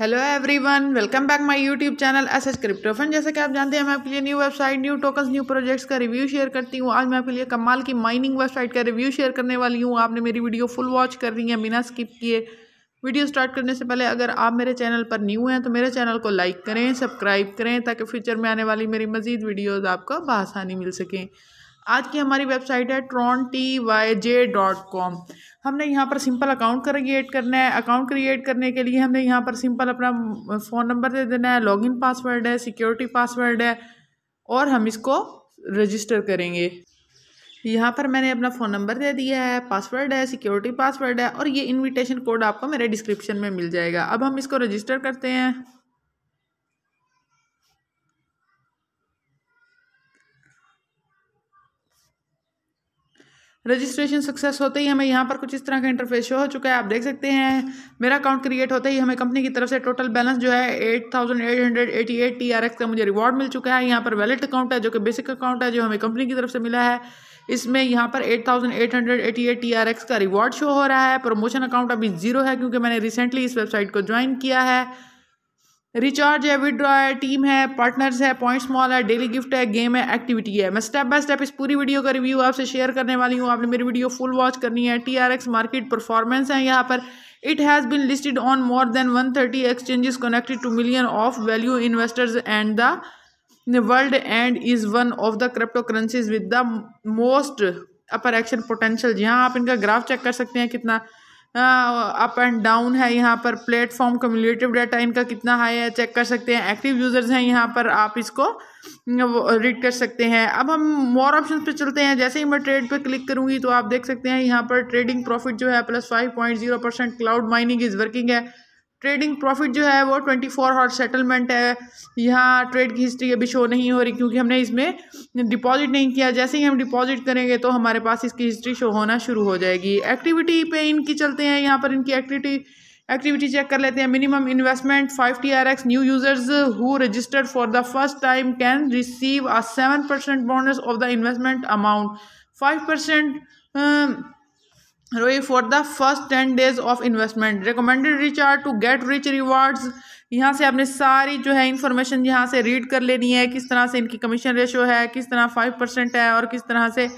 Hello everyone welcome back my YouTube channel S S Cryptofun जैसे कि आप जानते हैं मैं आपके लिए new website new token new projects का रिव्यू शेयर करती हूँ आज मैं आपके लिए कमाल की माइनिंग वेबसाइट का रिव्यू शेयर करने वाली हूँ आपने मेरी वीडियो फुल वॉच कर रही है बिना स्किप किए वीडियो स्टार्ट करने से पहले अगर आप मेरे चैनल पर न्यू हैं तो मेरे चैनल को लाइक करें सब्सक्राइब करें ताकि फ्यूचर में आने वाली मेरी मजीद वीडियोज़ आपको बसानी मिल सकें आज की हमारी वेबसाइट है Tron T Y J dot com हमने यहाँ पर सिंपल अकाउंट क्रिएट करना है अकाउंट क्रिएट करने के लिए हमने यहाँ पर सिंपल अपना फ़ोन नंबर दे देना है लॉगिन पासवर्ड है सिक्योरिटी पासवर्ड है और हम इसको रजिस्टर करेंगे यहाँ पर मैंने अपना फ़ोन नंबर दे दिया है पासवर्ड है सिक्योरिटी पासवर्ड है और ये इनविटेशन कोड आपको मेरे डिस्क्रिप्शन में मिल जाएगा अब हम इसको रजिस्टर करते हैं रजिस्ट्रेशन सक्सेस होते ही हमें यहाँ पर कुछ इस तरह का इंटरफेस शो हो चुका है आप देख सकते हैं मेरा अकाउंट क्रिएट होते ही हमें कंपनी की तरफ से टोटल बैलेंस जो है eight thousand eight hundred eighty eight T R X का मुझे रिवॉर्ड मिल चुका है यहाँ पर वैलेट अकाउंट है जो कि बेसिक अकाउंट है जो हमें कंपनी की तरफ से मिला है इसमें यहाँ पर eight thousand eight hundred eighty eight T R X का रिवॉर्ड शो हो रहा है प्रमोशन अकाउंट अभी जीरो है क्योंकि मैंने रिसेंटली इस वेबसाइट को ज्वाइन किया है रिचार्ज है विड्रॉ है टीम है पार्टनर्स है पॉइंट स्मॉल है डेली गिफ्ट है गेम है एक्टिविटी है मैं स्टेप बाय स्टेप इस पूरी वीडियो का रिव्यू आपसे शेयर करने वाली हूँ आपने मेरी वीडियो फुल वॉच करनी है T R X market performance है यहाँ पर it has been listed on more than one thirty exchanges connected to million of value investors and the world and is one of the crypto currencies with the most upper action potential हाँ आप इनका graph check कर सकते हैं कितना up and down है यहाँ पर प्लेटफॉर्म कम्युलेटिव डाटा इनका कितना हाई है चेक कर सकते हैं एक्टिव यूज़र्स हैं यहाँ पर आप इसको रीड कर सकते हैं अब हम मोर ऑप्शन पे चलते हैं जैसे ही मैं ट्रेड पे क्लिक करूँगी तो आप देख सकते हैं यहाँ पर ट्रेडिंग प्रॉफिट जो है plus five point zero percent cloud mining is working है ट्रेडिंग प्रॉफिट जो है वो ट्वेंटी फोर हॉर सेटलमेंट है यहाँ ट्रेड की हिस्ट्री अभी शो नहीं हो रही क्योंकि हमने इसमें डिपॉजिट नहीं किया जैसे ही हम डिपॉजिट करेंगे तो हमारे पास इसकी हिस्ट्री शो होना शुरू हो जाएगी एक्टिविटी पे इनकी चलते हैं यहाँ पर इनकी एक्टिविटी एक्टिविटी चेक कर लेते हैं minimum investment five T R X new users who registered for the first time can receive a seven percent bonus of the investment amount five percent ROI for the first ten days of investment recommended recharge to get rich rewards यहाँ से आपने सारी जो है information यहाँ से read कर लेनी है किस तरह से इनकी कमीशन रेशो है किस तरह फाइव परसेंट है और किस तरह से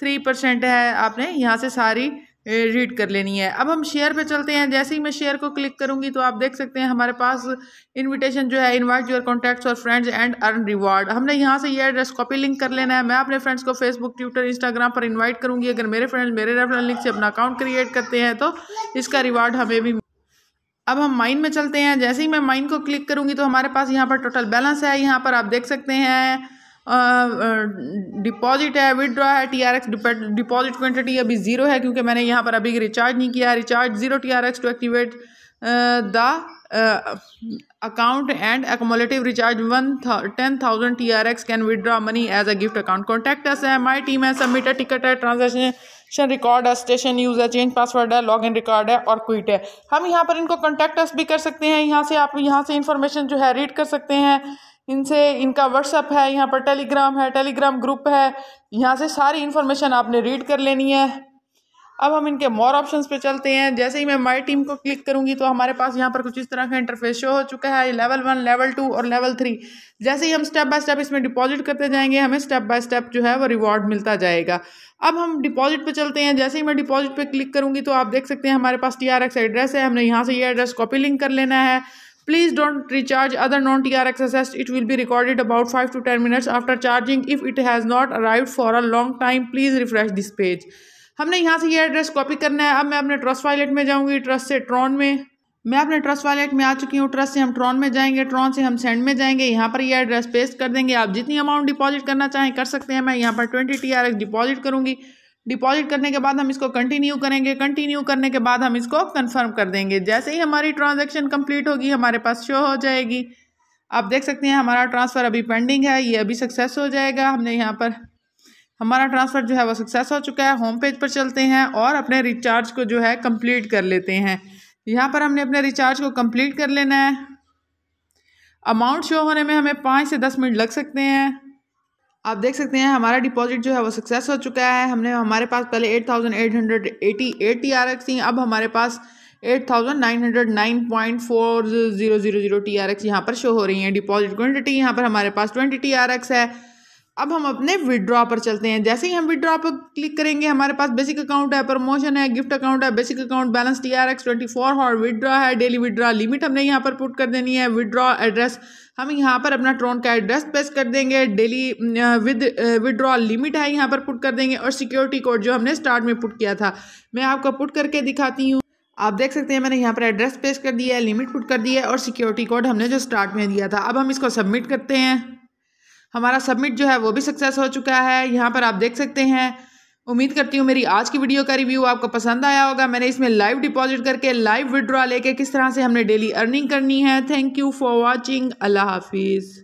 थ्री परसेंट है आपने यहाँ से सारी रीड कर लेनी है अब हम शेयर पे चलते हैं जैसे ही मैं शेयर को क्लिक करूँगी तो आप देख सकते हैं हमारे पास इनविटेशन जो है इनवाइट योर कॉन्टैक्ट्स और फ्रेंड्स एंड अर्न रिवॉर्ड हमने यहाँ से ये एड्रेस कॉपी लिंक कर लेना है मैं अपने फ्रेंड्स को फेसबुक ट्विटर इंस्टाग्राम पर इन्वाइट करूँगी अगर मेरे फ्रेंड्स मेरे रेफरल लिंक से अपना अकाउंट क्रिएट करते हैं तो इसका रिवॉर्ड हमें भी अब हम माइन में चलते हैं जैसे ही मैं माइन को क्लिक करूँगी तो हमारे पास यहाँ पर टोटल बैलेंस है यहाँ पर आप देख सकते हैं डिपॉजिट है विदड्रॉ है T R X deposit quantity अभी ज़ीरो है क्योंकि मैंने यहाँ पर अभी रिचार्ज नहीं किया recharge zero T R X to activate the account and accumulative recharge one ten thousand T R X can withdraw money as a gift account contact us है माई टीम है सबमिट है ticket है transaction record है station use है change password है log in record है और quit है uh. हम यहाँ पर इनको कॉन्टैक्ट अस भी कर सकते हैं यहाँ से आप यहाँ से इंफॉर्मेशन जो है रीड कर सकते हैं इनसे इनका व्हाट्सअप है यहाँ पर टेलीग्राम है टेलीग्राम ग्रुप है यहाँ से सारी इन्फॉर्मेशन आपने रीड कर लेनी है अब हम इनके मोर ऑप्शंस पे चलते हैं जैसे ही मैं माई टीम को क्लिक करूँगी तो हमारे पास यहाँ पर कुछ इस तरह का इंटरफेस शो हो चुका है लेवल वन लेवल टू और लेवल थ्री जैसे ही हम स्टेप बाय स्टेप इसमें डिपॉजिट करते जाएंगे हमें स्टेप बाय स्टेप जो है वो रिवॉर्ड मिलता जाएगा अब हम डिपॉजिट पे चलते हैं जैसे ही मैं डिपॉजिट पे क्लिक करूँगी तो आप देख सकते हैं हमारे पास टी एड्रेस है हमने यहाँ से ये एड्रेस कॉपी लिंक कर लेना है Please don't recharge other non R exercise It will be recorded about five to ten minutes after charging. If it has not arrived for a long time, please refresh this page. हमने यहाँ से ये address copy करना है अब मैं अपने trust wallet में जाऊँगी ट्रस्ट से ट्रॉन में मैं अपने ट्रस्ट वॉलेट में आ चुकी हूँ ट्रस्ट से हम ट्रॉन में जाएंगे ट्रॉन से हम सेंड में जाएंगे यहाँ पर ये एड्रेस पेस्ट कर देंगे आप जितनी अमाउंट डिपॉजिट करना चाहें कर सकते हैं मैं यहाँ पर twenty T R X deposit करूँगी डिपॉजिट करने के बाद हम इसको कंटिन्यू करेंगे कंटिन्यू करने के बाद हम इसको कंफर्म कर देंगे जैसे ही हमारी ट्रांजैक्शन कंप्लीट होगी हमारे पास शो हो जाएगी आप देख सकते हैं हमारा ट्रांसफ़र अभी पेंडिंग है ये अभी सक्सेस हो जाएगा हमने यहाँ पर हमारा ट्रांसफ़र जो है वो सक्सेस हो चुका है होम पेज पर चलते हैं और अपने रिचार्ज को जो है कंप्लीट कर लेते हैं यहाँ पर हमने अपने रिचार्ज को कंप्लीट कर लेना है अमाउंट शो होने में हमें पाँच से दस मिनट लग सकते हैं आप देख सकते हैं हमारा डिपॉजिट जो है वो सक्सेस हो चुका है हमने हमारे पास पहले eight thousand eight hundred eighty eight T R X थी अब हमारे पास eight thousand nine hundred nine point four zero zero zero T R X यहाँ पर शो हो रही हैं डिपॉजिट क्वान्टिटी यहाँ पर हमारे पास ट्वेंटी टी आर एक्स है अब हम अपने विड्रॉ पर चलते हैं जैसे ही हम विड्रॉ पर क्लिक करेंगे हमारे पास बेसिक अकाउंट है प्रमोशन है गिफ्ट अकाउंट है basic account balance T R X twenty four hour withdraw है डेली विड्रॉ लिमिट हमने यहाँ पर पुट कर देनी है विड्रॉ एड्रेस हम यहाँ पर अपना ट्रोन का एड्रेस पेस्ट कर देंगे डेली विद विड्रॉ लिमिट है यहाँ पर पुट कर देंगे और सिक्योरिटी कोड जो हमने स्टार्ट में पुट किया था मैं आपको पुट करके दिखाती हूँ आप देख सकते हैं मैंने यहाँ पर एड्रेस पेस्ट कर दिया है लिमिट पुट कर दी है और सिक्योरिटी कोड हमने जो स्टार्ट में दिया था अब हम इसको सबमिट करते हैं हमारा सबमिट जो है वो भी सक्सेस हो चुका है यहाँ पर आप देख सकते हैं उम्मीद करती हूँ मेरी आज की वीडियो का रिव्यू आपको पसंद आया होगा मैंने इसमें लाइव डिपॉजिट करके लाइव विड्रॉ लेके किस तरह से हमने डेली अर्निंग करनी है थैंक यू फॉर वॉचिंग अल्लाह हाफिज़